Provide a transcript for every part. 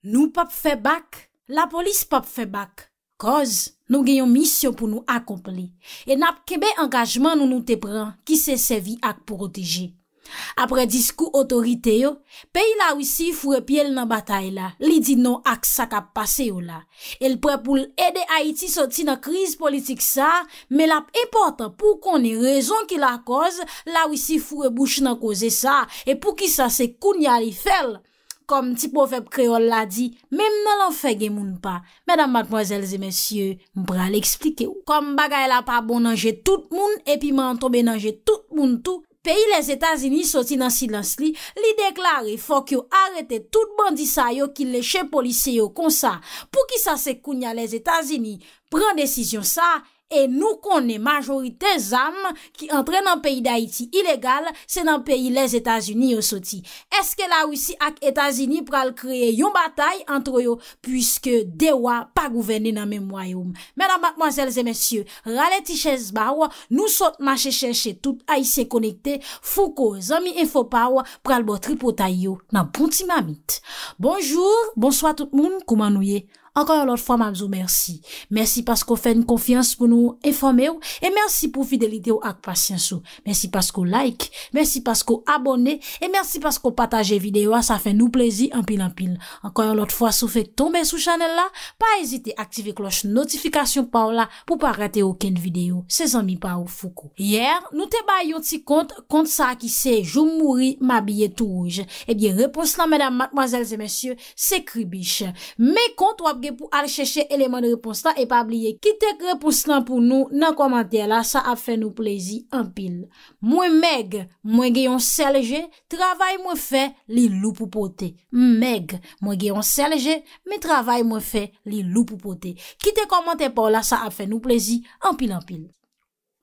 Nou pap fe bak, la polis pap fe bak. Koz, nou genyon misyon pou nou akompli. E nap kebe angajman nou nou te pran, ki se sevi ak proteji. Apre diskou otorite yo, peyi la wisi fure piel nan batay la, li di nou ak sakap pase yo la. El pre pou l ede Haiti soti nan kriz politik sa, me lap e potan pou koni rezon ki la koz, la wisi fure bouch nan koze sa, e pou ki sa se koun ya li fel. kom ti pofèp kreol la di, mèm nan lan fè gen moun pa. Mèdam madmoizèl zè mèsyè, mbra li eksplike ou. Kom bagay la pa bonanje tout moun, epi man an tobe nanje tout moun tou, peyi les Etazini soti nan silans li, li deklare, fòk yo arete tout bandisa yo ki leche polise yo konsa. Pou ki sa se kounya les Etazini, pren desisyon sa, E nou konen majorite zanm ki entre nan peyi da iti ilegal, se nan peyi les Etats-Unis yo soti. Eske la wisi ak Etats-Unis pral kreye yon batay antroyo, pwiske dewa pa gouvene nan menmwayom. Menan batmwazelze mensyo, raleti chez bawa, nou sot manche cheshe tout a iti konekte, foko zami enfopawa pral botri potay yo nan punti mamit. Bonjour, bonswa tout moun, kouman nou ye? Enkoy an lot fwa mamzou, mersi. Mersi paskou fè n konfians pou nou enfome ou. E mersi pou fidelite ou ak pasyansou. Mersi paskou like. Mersi paskou abone. E mersi paskou pataje videyo. A sa fè nou plezi an pil an pil. Enkoy an lot fwa sou fè tombe sou chanel la. Pa ezite aktive kloche notifikasyon pa ou la. Pou pa rate ouken videyo. Se zan mi pa ou foko. Yer, nou te bayon ti kont. Kont sa ki se jou mouri ma biye tou ouj. E eh biye repons nan menam matmazelze mensyou. Se kribish. Me kont wap. pou al chèche eleman de repons la e pa abliye. Ki te krepous lan pou nou nan komantè la, sa ap fè nou plezi anpil. Mwen meg, mwen genyon selje, travay mwen fè li lou pou pote. Meg, mwen genyon selje, mi travay mwen fè li lou pou pote. Ki te komantè pa la, sa ap fè nou plezi anpil anpil.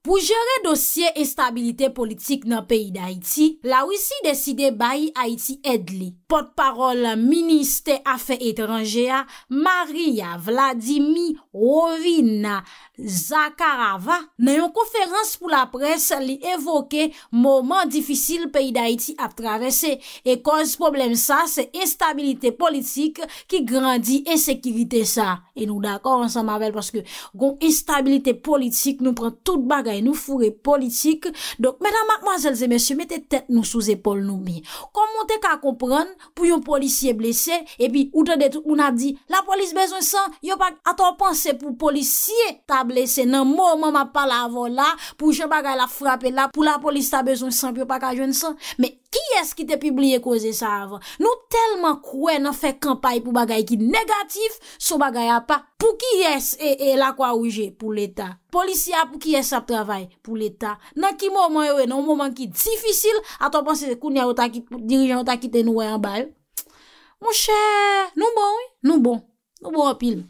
Pou jere dosye e stabilite politik nan peyi da Haiti, la wisi deside bayi Haiti edli. Potparol Ministè Afè Etrangèa, Maria Vladimirovina Zakarava, nan yon konferans pou la pres li evoke mouman difisil peyi da iti ap travesse. E konz problem sa, se estabilite politik ki grandi ensekirite sa. E nou d'akon ansemanvel, paske goun estabilite politik nou pran tout bagay nou fure politik. Donk menan, manzèlze, mèsyou, metè tèt nou sou zépol nou mi. Kon montèk a kompran, pou yon polisye blese epi ou te det ou na di la polis bezon san yo pa a to panse pou polisye ta blese nan mou mou mou pa la vo la pou jen pa ka la frape la pou la polis ta bezon san pou yo pa ka jen san me Ki yes ki te pibliye koze sa avan? Nou telman kwe nan fe kampay pou bagay ki negatif, sou bagay a pa. Pou ki yes e, e lakwa ouje pou l'Etat? Polisi a pou ki yes sa travay pou l'Etat? Nan ki mouman yoe nan mouman ki difisil a to panse koun ya dirijan o ta kite nouwe an bay? Mouche, nou bon ouye? Nou bon. Nou bon apil.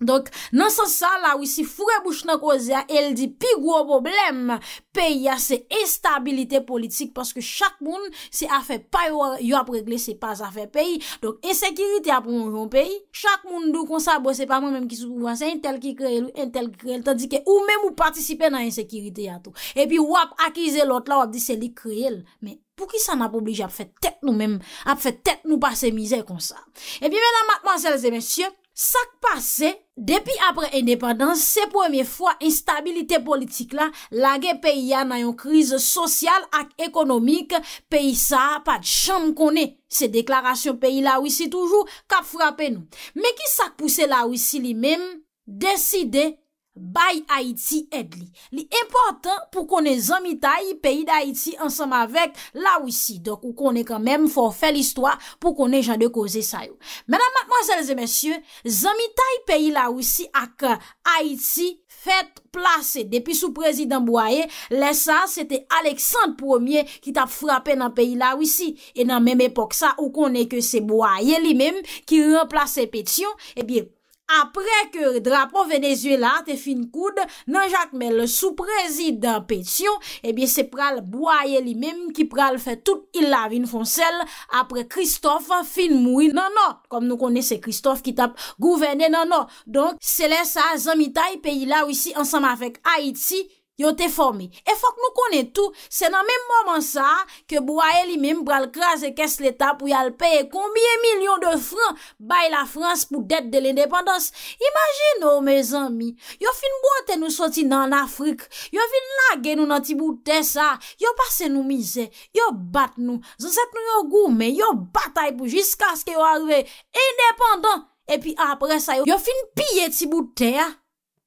Donk nan san sa la ou si fure bouch nan koze a, el di pi gwo problem peyi a se estabilite politik paske chak moun se afe pa yo ap regle se pas afe peyi. Donk ensekiriti a pou moun joun peyi, chak moun dou konsa bo se pa moun mèm ki sou pou vase intel ki kreel ou intel ki kreel tandike ou mèm ou patisipe nan ensekiriti a tou. E pi wap akize lot la wap di se li kreel. Men pou ki sa nap oblige ap fè tèt nou mèm, ap fè tèt nou pa se mizè konsa. E pi mè nan matman selze mèsyon, Sak pase, depi apre indepadans, se pweme fwa instabilite politik la, lage peyi ya nan yon kriz sosyal ak ekonomik, peyi sa, pat chan kone, se deklarasyon peyi la wisi toujou, kap frape nou. Me ki sak pwese la wisi li mem, deside... Baye Haïti et li. Li important pou konen zanmita yi peyi da Haïti ansanm avèk la wisi. Dok ou konen kan mèm forfè l'histoire pou konen jan de koze sa yo. Mè nan masele zè mèsyè, zanmita yi peyi la wisi ak Haïti fèt plase. Depi sou prezident Bouaie, lè sa, sète Aleksandre Ier ki tap frapè nan peyi la wisi. E nan mèm epok sa, ou konen ke se Bouaie li mèm ki remplase petyon, e bie, Apre ke drapon venezuelan te fin koud, nan jatme le sou prezident Petio, ebyen eh se pral boye li menm ki pral fe tout il lavin fonsel, apre Christophe fin moui nanon, kom non, nou kone se Christophe ki tap gouvene nanon, non, donk selesa zanmita yi peyi la wisi ansam avèk Haiti. Yo te fomi, e fok nou konen tou, se nan menm moman sa, ke bou a el mim pral kras e kes leta pou yal paye, kombye milyon de fran baye la Frans pou det de l'independans. Imagino, me zanmi, yo fin bote nou soti nan Afrik, yo fin nage nou nan tibouten sa, yo pase nou mize, yo bat nou, zansep nou yo goumen, yo batay pou jiska skè yo arve, independan, epi apre sa yo, yo fin pye tibouten ya.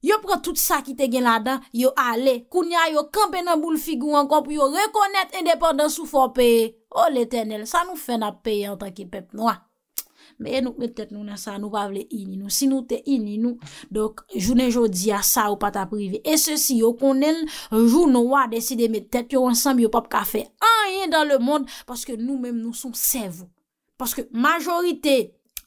Yo pre tout sa ki te gen la dan, yo ale, kounya yo kampen nan boule figou an kon pou yo rekonnet independen sou fò peye. Oh l'Eternel, sa nou fè nan peye an tanke pep noa. Mèye nou kwen tèt nou nan sa, nou wavle ini nou. Si nou te ini nou, dok, jounen jò di a sa ou pata prive. E se si yo konen, joun nou wadè si de met tèt yo ansam yo pap ka fè an yen dan le mond, paske nou mèm nou soum sevou. Paske majorite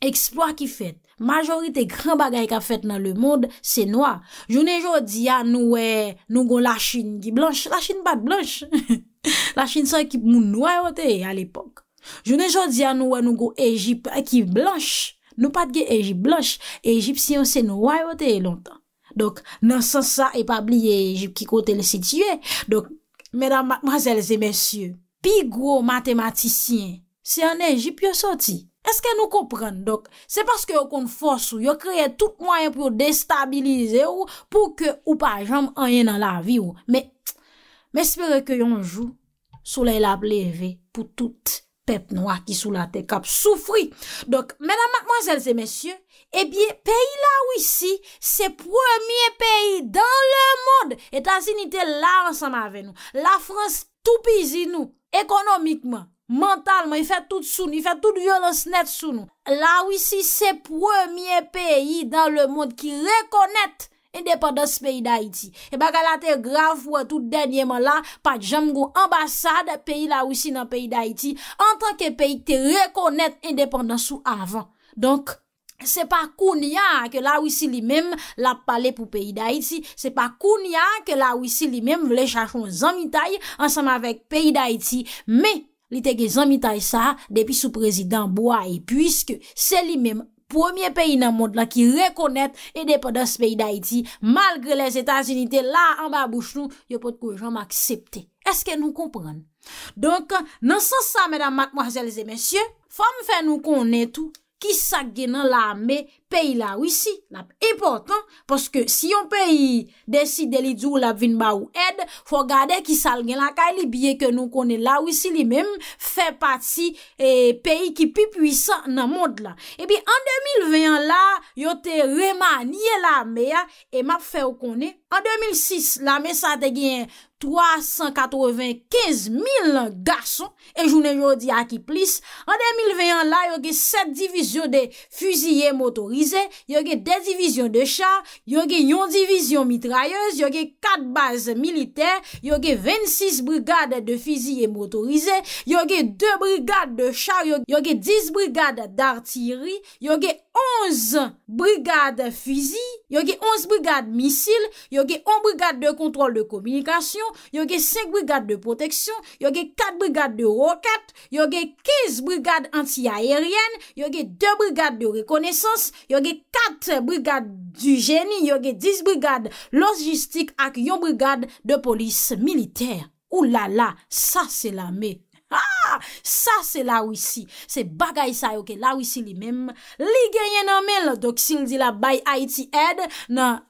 eksploat ki fèt. Majorite gran bagay ka fet nan le moun se noa. Jounen joun diyan nou we nou go la chine ki blanche. La chine bat blanche. La chine san ekip moun noa yote al epok. Jounen joun diyan nou we nou go Ejip ekip blanche. Nou pat ge Ejip blanche. Ejip siyon se noa yote lontan. Dok nan san sa epabliye Ejip ki kote le sitye. Dok, medan matmazelze mensyou. Pi gwo matematisyen. Se an Ejip yo soti. Eske nou kompren, dok, se paske yo kon fos ou, yo kreye tout mwayen pou yo destabilize ou, pou ke ou pa jom anye nan la vi ou. Me, me espere ke yonjou, soule la pleve pou tout pep nou aki sou la tekap soufri. Dok, mena mansel se mesye, ebyen, peyi la ou isi, se premiye peyi dan le mod, etansi nite la ansan ave nou. La frans tou pizi nou, ekonomikman. mentalman, y fè tout sou nou, y fè tout violons net sou nou. La wisi se premiè peyi dan le moun ki rekonèt indépendans peyi da iti. E baka la te graf wè tout denyèman la pat jam gou ambassade peyi la wisi nan peyi da iti, an tanke peyi te rekonèt indépendans sou avan. Donk, se pa koun ya ke la wisi li mèm la pale pou peyi da iti, se pa koun ya ke la wisi li mèm vle chakron zan mitay ansanm avèk peyi da iti. Me, li te ge zanmi tay sa depi sou prezident Boaie, pwiske se li mem pwemye peyi nan mod la ki rekonet e depa dans peyi da iti, malgre les Etats-unite la an ba bouch nou, yo pot koujouan m'aksepte. Eske nou kompran? Donk, nan sosa, medan matmwazelze mesye, fam fe nou konen tou, ki sa genan la me peyi, peyi la wisi. Eportant poske si yon peyi desi deli djou la vinba ou ed, fwo gade ki sal gen la ka li bie ke nou konen la wisi li mem fe pati e, peyi ki pi pwisa nan mond la. Ebi an 2021 la, yo te remanye la mea e map fe w konen. An 2006 la me sa te gen 395 mil gason e jounen yo di a ki plis. An 2021 la, yo gen 7 divizyon de fuziye motori yoge 2 divizyon de char, yoge 1 divizyon mitrayoz, yoge 4 baz militer, yoge 26 brigade de fizi et motorize, yoge 2 brigade de char, yoge 10 brigade d'artillerie, yoge 11 brigade fizi, 11 brigade misil, 1 brigade de kontrol de komunikasyon, 5 brigade de proteksyon, 4 brigade de rokat, 15 brigade anti-aeryen, 2 brigade de rekonesans, 4 brigade du geni, 10 brigade logistik ak yon brigade de polis militer. Oulala, sa se la me. Ha, sa se la wisi, se bagay sa yoke, la wisi li mem, li genye nanmel. Dok, sil di la bay Haiti aide, nan,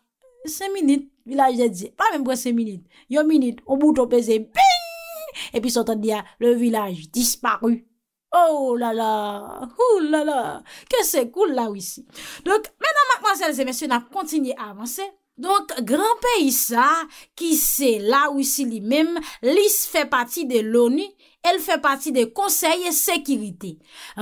se minit, vilaj de di, pa mem pou se minit, yo minit, ou bouton peze, bing, e pi sotan di ya, ah, le vilaj disparu. Oh, la la, ou la la, ke se koul la wisi. Dok, menan makman sel zemesye nan kontinye avanse. Donk, gran pey sa ki se la wisi li mem, lis fe pati de loni, el fe pati de konseye sekirite.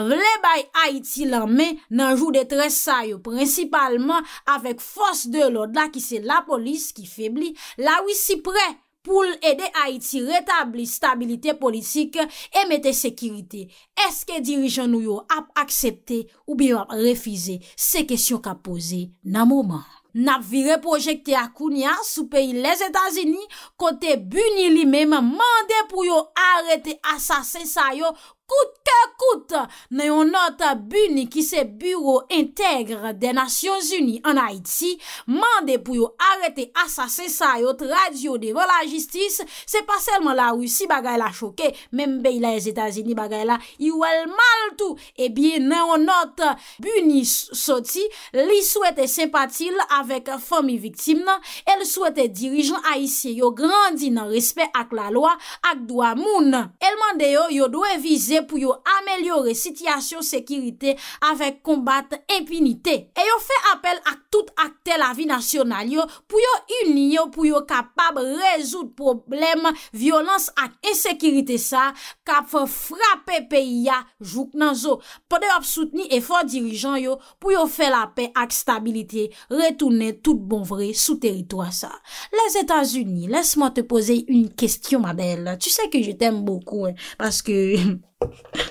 Vle bay Haiti lanmen nanjou de tre sayo, prinsipalman avek fos de loda ki se la polis ki febli, la wisi pre pou edhe Haiti retabli stabilite politik e mette sekirite. Eske dirijan nou yo ap aksepte ou bi yo refize se kesyon ka pose nan mouman? Nap vire projekte akounia sou peyi le Zetazini kote buni li mem mande pou yo arete asasen sayo Kout, kout, kout, nan yon not Bouni ki se bureau integre de Nasyon Zuni an Haiti, mande pou yo arete asasen sa yot radio de vola jistis, se pa selman la Rusi bagay la choke, menm be yla yon Zetazini bagay la yowel mal tou, ebi eh nan yon not Bouni Soti li souete sempatil avek fomi viktim nan, el souete dirijan Aisyen yo grandi nan respet ak la loa ak doa moun. El mande yo yo do evize pou yo amelyore sityasyon sekirite avek kombat epinite. E yo fe apel ak tout akte la vi nasyonal yo pou yo uni yo pou yo kapab rezout problem violans ak esekirite sa kap fwa frape peyi ya jouk nan zo. Pwede wap soutni e fwa dirijan yo pou yo fe la pe ak stabilite retoune tout bon vre sou teritwa sa. Les Etats-Unis, lese mwa te pose yon kestyon, Mabel. Tu se ke je te mboukou, paske...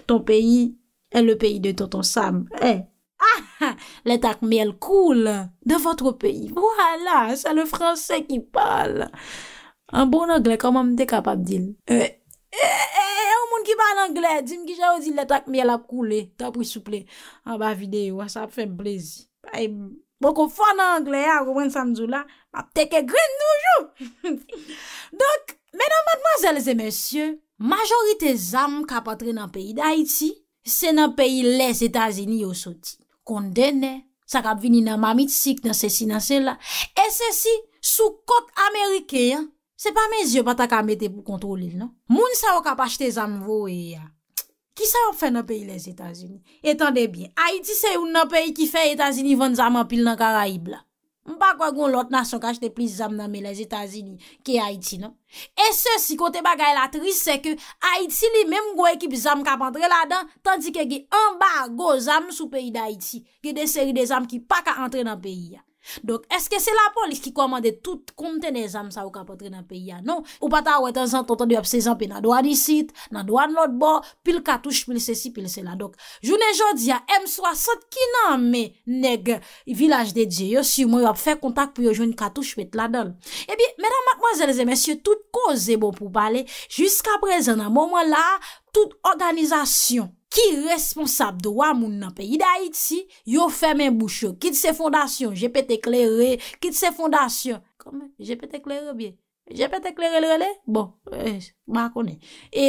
Ton peyi e le peyi de tonton Sam. Eh, ah, le takmiel koule de votre peyi. Wala, se le franse ki pale. An bon angle, koman mte kapap dil. Eh, eh, eh, e yon moun ki pale angle. Dim ki javou dil le takmiel ap koule. Ta pou souple. An ba videyo, asap fe mplezi. Ay, moko fwana angle ya, wen Sam Zoula. Map teke green noujou. Dok. Menan madmazelze mesye, majorite zam kapatre nan peyi da Haiti, se nan peyi les Etats-Unis yo soti. Kondene, sa kap vini nan mamit sik nan sesi nan sela, e sesi sou kot Amerikeyan, se pa mesye pata ka mette pou kontrolil, non? Moun sa wap kapache te zam vowe ya. Ki sa wap fe nan peyi les Etats-Unis? Etande bien, Haiti se yon nan peyi ki fe Etats-Unis vende zam anpil nan Karaib la. Mpa kwa goun lot nasyon kache te plis zam nan me les Etasini ki Haiti nan. E se si kote bagay la tris se ke Haiti li menm gwe ekip zam kapandre la dan tandi ke ge anba go zam sou peyi da Haiti. Ge de seri de zam ki pa ka antre nan peyi ya. Donk, eske se la polis ki komande tout konten e zanm sa ou kapotre nan pe ya ah? non? Ou pata ou etan zan ton ton di wap se zan pe nan doan isit, nan doan not bo, pil katouj pil se si pil se la. Donk, jounen joun di ya M360 kinan me neg village de diyo si ou moun wap fe kontak pou yo joun katouj pet la don. Ebi, menan, makman, zelze, mensyo, tout koze bo pou pale, jiska prezen nan momon la, tout organizasyon. Ki responsab dowa moun nan pe? I da iti, yo fermen boucho. Kit se fondasyon? Je pet eklerre. Kit se fondasyon? Koman? Je pet eklerre bie? Je pet eklerre lrele? Bon, euh, mwa akone. E,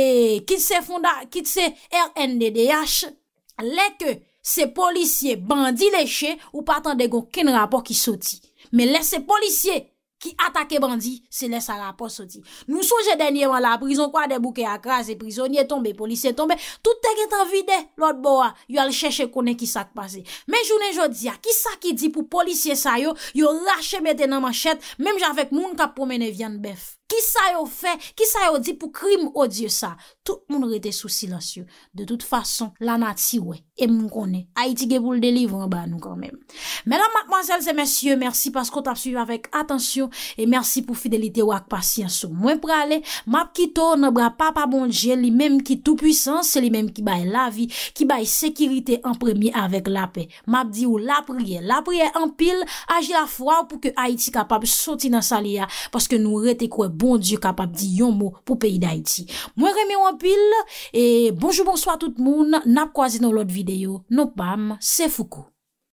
kit se fondasyon? Kit se RNDDH? Le ke se polisye bandi leche ou patan de gon ken rapor ki soti. Me le se polisye bandi. Ki atake bandi, se lesa la pos o di. Nou souje denye wala a prizon, kwa de bouke akras, e prizonye tombe, polisye tombe, tout teke tan vide, lout bo a, yo al chèche konen ki sak pase. Men jounen jò di a, ki sak ki di pou polisye sa yo, yo lache bete nan man chèt, menm javek moun kap pomenen vyan bef. Ki sa yo fe? Ki sa yo di pou krim o die sa? Tout moun rete sou silensyo. De tout fason, la nati we. E moun kone. Haiti ge pou l'delivre ba nou kornem. Mè nan, mademoiselles et messieurs, mersi paskot ap suiv avec attention et mersi pou fidelite wak pasien sou mwen prale. Map ki tou, nabra pa pa bonje li mem ki tout puissance, li mem ki baye lavi, ki baye sekirite en premiye avek lape. Map di ou la priye. La priye en pil, aji la fwa pou ke Haiti kapab soti nan saliya paske nou rete kwe bwep Bon diyo kapap di yon mou pou peyi da iti. Mwen reme wampil. E bonjou, bonsoy a tout moun. Nap kwa zi nou lot videyo. Nou pam, se foukou.